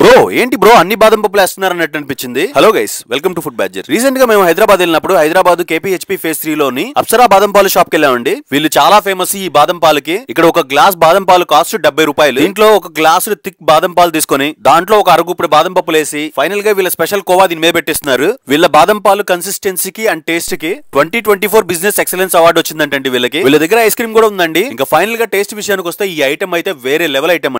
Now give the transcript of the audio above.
bro ఏంటి bro అన్ని బాదం పప్పులు వేస్తున్నారు అన్నట్టు అనిపించింది hello guys welcome to food badger recent గా మేము హైదరాబాద్ వెళ్ళినప్పుడు హైదరాబాద్ కేపీహెచ్పీ ఫేస్ త్రీ లోని అప్సరా బాదం పాలు షాప్ కి వెళ్ళామండి వీళ్ళు చాలా ఫేమస్ ఈ బాదం పాలకి ఇక్కడ ఒక గ్లాస్ బాదం పాలు కాస్ట్ డెబ్బై రూపాయలు దీంట్లో ఒక గ్లాస్ థిక్ బాదం పాలు తీసుకొని దాంట్లో ఒక అరగుప్పుడు బాదం పప్పులు వేసి ఫైనల్ గా వీళ్ళ స్పెషల్ కోవా దీని మీద పెట్టిస్తున్నారు వీళ్ళ బాదం పాలు కన్సిస్టెన్సీకి అండ్ టేస్ట్ కి twenty twenty four business excellence award వచ్చిందంటే వీళ్ళకి వీళ్ళ దగ్గర ఐస్ క్రీమ్ కూడా ఉందండి ఇంకా ఫైనల్ గా టేస్ట్ విషయానికి వస్తే ఈ ఐటమ్ అయితే వేరే లెవెల్ ఐటమ్